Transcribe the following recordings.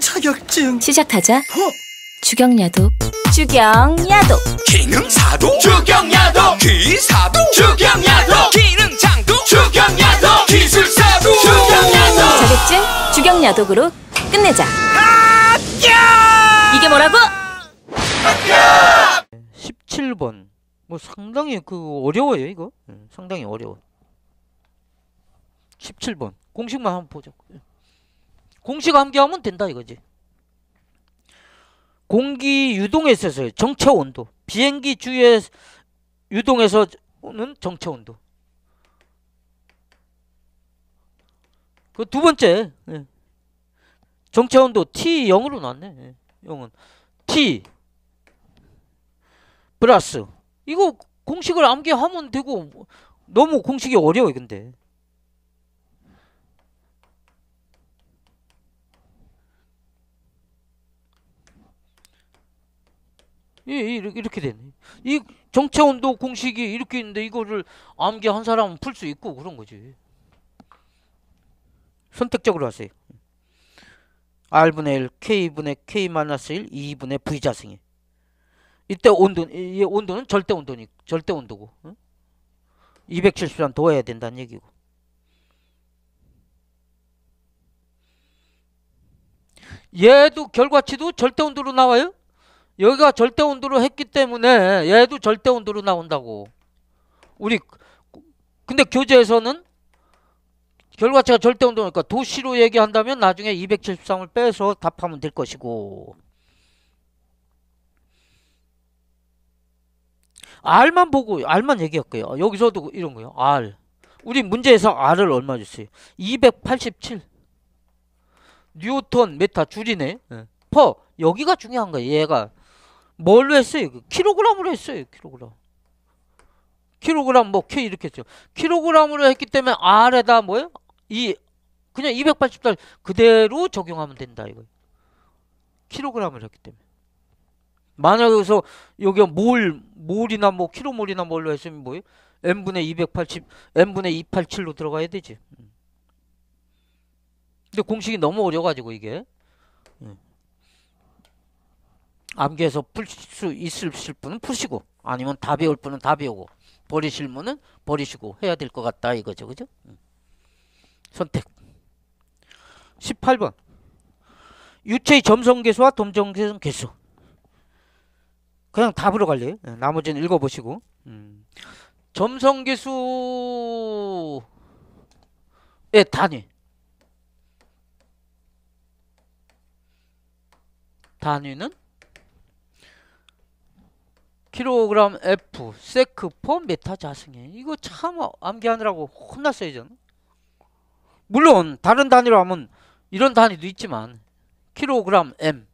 자격증 시작하자 어? 주경야도 주경야도 기능사도 주경야도 기사도 주경야도 기능장도 주경야도 기술사도 주경야도 자격증 주경야독으로 끝내자 합 이게 뭐라고? 17번 뭐 상당히 그 어려워요 이거 상당히 어려워 17번 공식만 한번 보자 공식 암기하면 된다 이거지. 공기 유동에 있어서 정체 온도. 비행기 주위에 유동에서 오는 정체 온도. 그 두 번째. 예. 정체 온도 T0으로 나왔네. 예. 0은 T 플러스 이거 공식을 암기하면 되고 너무 공식이 어려워 근데 예, 예, 이렇게 되네. 이 정체 온도 공식이 이렇게 있는데 이거를 암기 한 사람은 풀 수 있고 그런 거지. 선택적으로 하세요. R분의 1, K분의 K-1, 2분의 V자승이. 이때 온도, 이 온도는 절대 온도니, 절대 온도고. 응? 273도와야 된다는 얘기고. 얘도 결과치도 절대 온도로 나와요? 여기가 절대 온도로 했기 때문에 얘도 절대 온도로 나온다고. 우리 근데 교재에서는 결과치가 절대 온도니까 그러니까 도시로 얘기한다면 나중에 273을 빼서 답하면 될 것이고 알만 보고 알만 얘기할게요. 여기서도 이런 거요. 예 알. 우리 문제에서 알을 얼마 줬어요? 287. 뉴턴 메타 줄이네. 네. 퍼 여기가 중요한 거예요. 얘가 뭘로 했어요? 킬로그램으로 했어요. 킬로그램. 킬로그램 뭐 K 이렇게 했죠. 킬로그램으로 했기 때문에 R에다 뭐예요? 이 그냥 280달 그대로 적용하면 된다 이거. 킬로그램을 했기 때문에. 만약에 여기서 여기 몰 몰이나 뭐 킬로몰이나 뭘로 했으면 뭐예요? n분의 280 n분의 287로 들어가야 되지. 음. 근데 공식이 너무 어려 가지고 이게. 예. 암기해서 풀 수 있을 분은 푸시고 아니면 다 배울 분은 다 배우고 버리실 분은 버리시고 해야 될 것 같다 이거죠 그죠? 선택 18번 유체의 점성 개수와 동정성 개수 그냥 답으로 갈래요 예, 나머지는 읽어보시고 음. 점성 개수의 단위 단위는 킬로그램 F 세크 퍼 메타 자승에 이거 참 암기하느라고 혼났어요 저는 물론 다른 단위로 하면 이런 단위도 있지만 킬로그램 M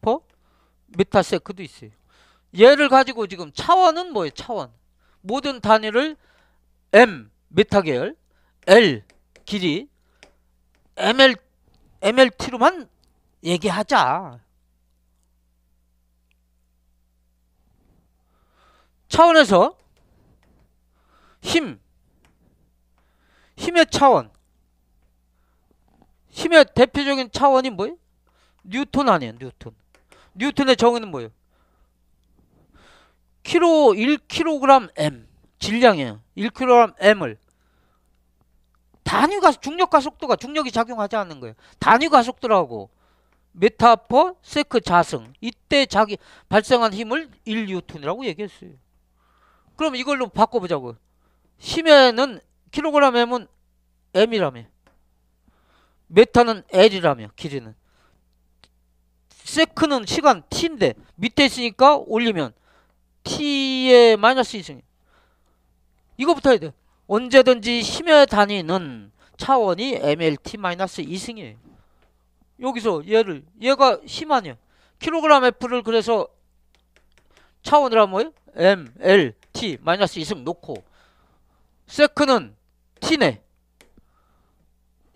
퍼 메타 세크도 있어요 얘를 가지고 지금 차원은 뭐예요 차원 모든 단위를 M 메타 계열 L 길이 ML, MLT로만 얘기하자 차원에서 힘, 힘의 차원, 힘의 대표적인 차원이 뭐예요? 뉴턴 아니에요, 뉴턴. 뉴턴의 정의는 뭐예요? 키로 1kgm 질량이에요. 1kgm을 단위 가속 중력 가속도가 중력이 작용하지 않는 거예요. 단위 가속도라고 메타포 세크 자승 이때 자기 발생한 힘을 1뉴턴이라고 얘기했어요. 그럼 이걸로 바꿔보자고. 심야는 킬로그램 M은 M이라며. 메타는 L이라며 길이는. 세크는 시간 T인데 밑에 있으니까 올리면 T에 마이너스 2승. 이거부터 해야 돼. 언제든지 심야 단위는 차원이 MLT 마이너스 2승이에요. 여기서 얘를 얘가 심하냐. 킬로그램 F를 그래서 차원이라 뭐예요? M, L 마이너스 2승 놓고 세크는 t네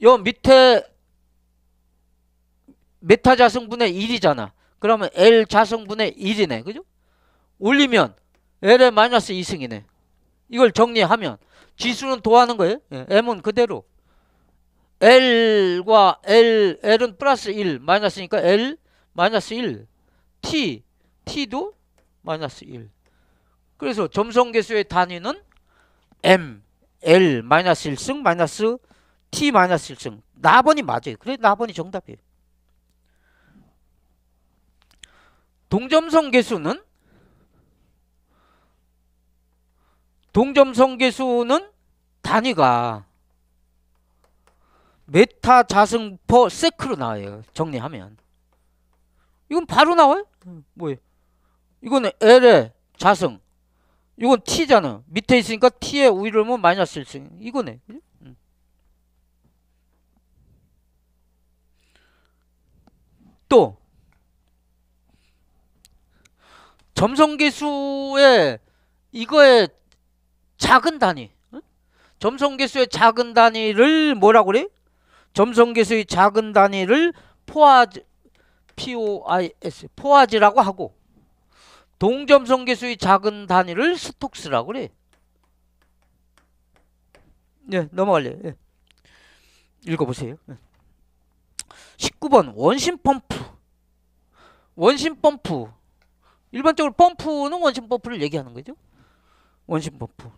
요 밑에 메타 자승분의 1이잖아 그러면 l 자승분의 1이네 그죠? 올리면 l의 마이너스 2승이네 이걸 정리하면 지수는 도하는 거예요 예. m은 그대로 L과 L, L은 플러스 1, 마이너스니까 L, 마이너스 1. T, T도 마이너스 1. 그래서 점성계수의 단위는 m, l, 마이너스 1승, 마이너스 t, 마이너스 1승. 나번이 맞아요. 그래 나번이 정답이에요. 동점성계수는 동점성계수는 단위가 메타 자승 퍼 세크로 나와요. 정리하면. 이건 바로 나와요. 뭐예요? 이거는 L의 자승 이건 t잖아. 밑에 있으니까 t에 우위를 오면 뭐 마이너스 1승. 이거네. 그죠? 또 점성계수의 이거의 작은 단위 점성계수의 작은 단위를 뭐라 그래? 점성계수의 작은 단위를 포아즈 POIS 포아즈라고 하고 동점성 개수의 작은 단위를 스톡스라고 그래. 예, 넘어갈래요. 예. 읽어보세요. 예. 19번 원심 펌프 원심 펌프 일반적으로 펌프는 원심 펌프를 얘기하는 거죠. 원심 펌프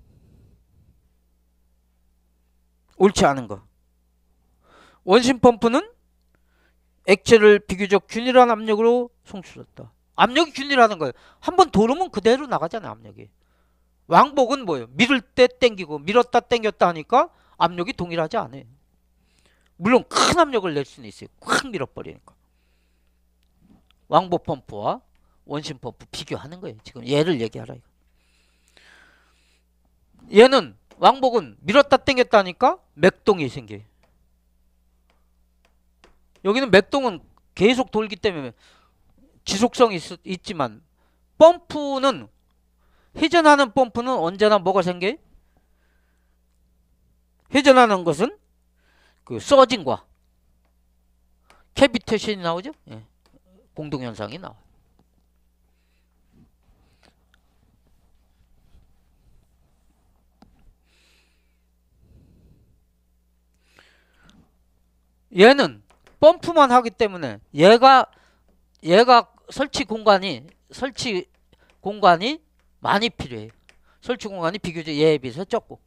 옳지 않은 거 원심 펌프는 액체를 비교적 균일한 압력으로 송출했다. 압력이 균일하는 거예요. 한 번 돌으면 그대로 나가잖아요. 압력이. 왕복은 뭐예요? 밀을 때 땡기고 밀었다 땡겼다 하니까 압력이 동일하지 않아요. 물론 큰 압력을 낼 수는 있어요. 확 밀어버리니까. 왕복 펌프와 원심 펌프 비교하는 거예요. 지금 얘를 얘기하라. 이거. 얘는 왕복은 밀었다 땡겼다 하니까 맥동이 생겨요. 여기는 맥동은 계속 돌기 때문에 지속성이 있, 지만 펌프는 회전하는 펌프는 언제나 뭐가 생겨? 회전하는 것은 그 서진과 캐비테이션이 나오죠? 예. 공동현상이 나와요. 얘는 펌프만 하기 때문에 얘가 얘가 설치 공간이 설치 공간이 많이 필요해요. 설치 공간이 비교적 예에 비해서 적고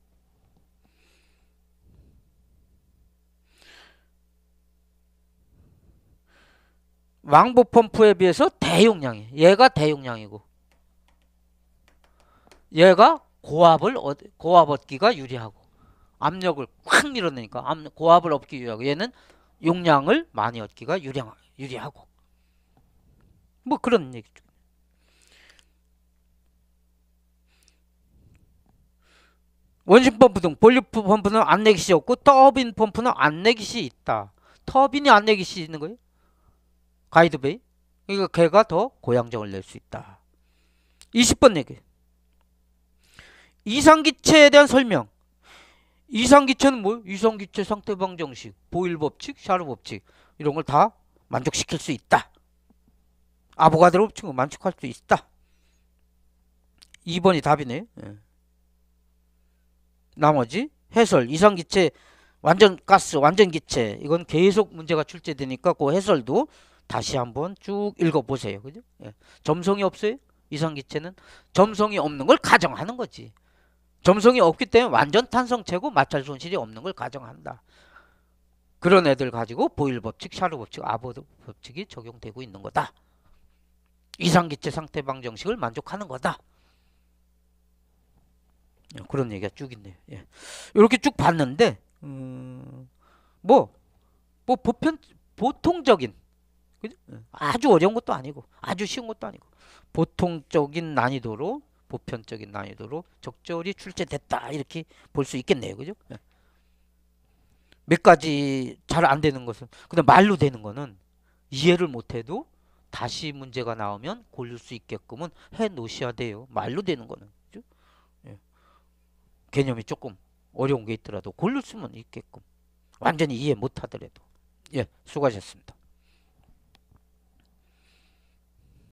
왕복 펌프에 비해서 대용량이 얘가 대용량이고 얘가 고압을 고압 얻기가 유리하고 압력을 확 밀어내니까 압 고압을 얻기 유리하고 얘는 용량을 많이 얻기가 유리하고 뭐 그런 얘기죠. 원심 펌프등 볼륨 펌프는 안내기시 없고 터빈 펌프는 안내기시 있다. 터빈이 안내기시 있는 거예요. 가이드 베이 그러니까 걔가 더 고양정을 낼 수 있다. 20번 얘기. 이상기체에 대한 설명. 이상기체는 뭐? 이상기체 상태방 정식, 보일 법칙, 샤르 법칙 이런 걸 다 만족시킬 수 있다. 아보가드로 업칭을 만족할 수 있다. 2번이 답이네. 예. 나머지 해설, 이상기체, 완전가스, 완전기체 이건 계속 문제가 출제되니까 그 해설도 다시 한번 쭉 읽어보세요. 그죠? 예. 점성이 없어요. 이상기체는 점성이 없는 걸 가정하는 거지. 점성이 없기 때문에 완전 탄성체고 마찰 손실이 없는 걸 가정한다. 그런 애들 가지고 보일 법칙, 샤르 법칙, 아보 법칙이 적용되고 있는 거다. 이상기체 상태방 정식을 만족하는 거다. 예, 그런 얘기가 쭉 있네요. 예. 이렇게 쭉 봤는데 음, 뭐, 뭐 보편 보통적인 그죠? 예. 아주 어려운 것도 아니고 아주 쉬운 것도 아니고 보통적인 난이도로 보편적인 난이도로 적절히 출제됐다 이렇게 볼 수 있겠네요. 그죠? 예. 몇 가지 잘 안 되는 것은 근데 말로 되는 거는 이해를 못해도 다시 문제가 나오면 고를 수 있게끔은 해 놓으셔야 돼요. 말로 되는 거는. 그죠? 예. 개념이 조금 어려운 게 있더라도 고를 수만 있게끔. 완전히 이해 못 하더라도. 예, 수고하셨습니다.